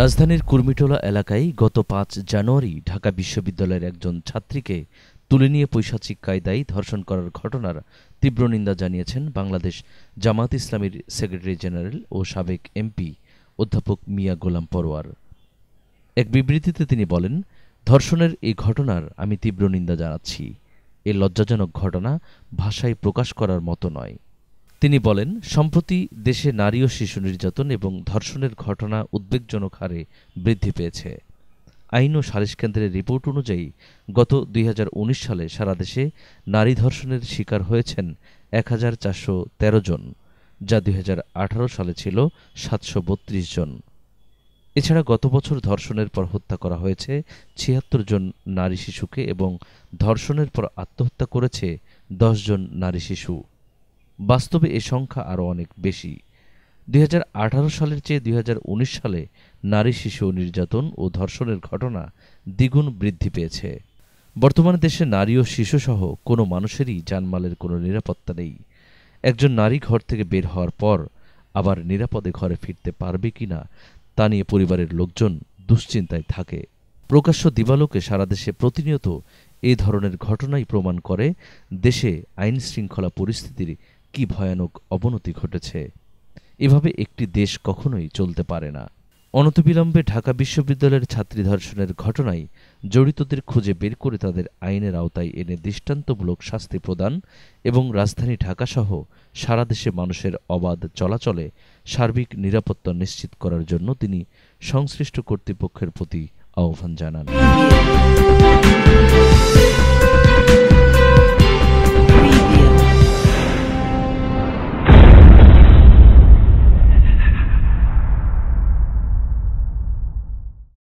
রাজধানীর কুর্মিটোলা এলাকায় গত পাঁচ জানুয়ারি ঢাকা বিশ্ববিদ্যালয়ের একজন ছাত্রীকে তুলে নিয়ে পৈশাচিক কায়দায় ধর্ষণ করার ঘটনার তীব্র নিন্দা জানিয়েছেন বাংলাদেশ জামাত ইসলামীর সেক্রেটারি জেনারেল ও সাবেক এমপি অধ্যাপক মিয়া গোলাম পরোয়ার এক বিবৃতিতে তিনি বলেন ধর্ষণের এই ঘটনার আমি তীব্র নিন্দা জানাচ্ছি এ লজ্জাজনক ঘটনা ভাষায় প্রকাশ করার মতো নয় তিনি বলেন সম্প্রতি দেশে নারী ও শিশু নির্যাতন এবং ধর্ষণের ঘটনা উদ্বেগজনক হারে বৃদ্ধি পেয়েছে আইন ও সালিশ কেন্দ্রের রিপোর্ট অনুযায়ী গত দুই সালে সারা দেশে নারী ধর্ষণের শিকার হয়েছেন এক হাজার চারশো তেরো জন যা দুই সালে ছিল সাতশো বত্রিশ জন এছাড়া গত বছর ধর্ষণের পর হত্যা করা হয়েছে ছিয়াত্তর জন নারী শিশুকে এবং ধর্ষণের পর আত্মহত্যা করেছে দশ জন নারী শিশু বাস্তবে এ সংখ্যা আরও অনেক বেশি দুই সালের চেয়ে দুই সালে নারী শিশু নির্যাতন ও ধর্ষণের ঘটনা দ্বিগুণ বৃদ্ধি পেয়েছে বর্তমানে দেশে নারী ও শিশুসহ কোনো মানুষেরই জানমালের কোনো নিরাপত্তা নেই একজন নারী ঘর থেকে বের হওয়ার পর আবার নিরাপদে ঘরে ফিরতে পারবে কি না তা নিয়ে পরিবারের লোকজন দুশ্চিন্তায় থাকে প্রকাশ্য দিবালোকে সারা দেশে প্রতিনিয়ত এ ধরনের ঘটনাই প্রমাণ করে দেশে আইন শৃঙ্খলা পরিস্থিতির কি ভয়ানক অবনতি ঘটেছে এভাবে একটি দেশ কখনোই চলতে পারে না অনতিবিলম্বে ঢাকা বিশ্ববিদ্যালয়ের ছাত্রী ধর্ষণের ঘটনায় জড়িতদের খুঁজে বের করে তাদের আইনের আওতায় এনে দৃষ্টান্তমূলক শাস্তি প্রদান এবং রাজধানী ঢাকাসহ সারা দেশে মানুষের অবাধ চলাচলে সার্বিক নিরাপত্তা নিশ্চিত করার জন্য তিনি সংশ্লিষ্ট কর্তৃপক্ষের প্রতি আহ্বান জানান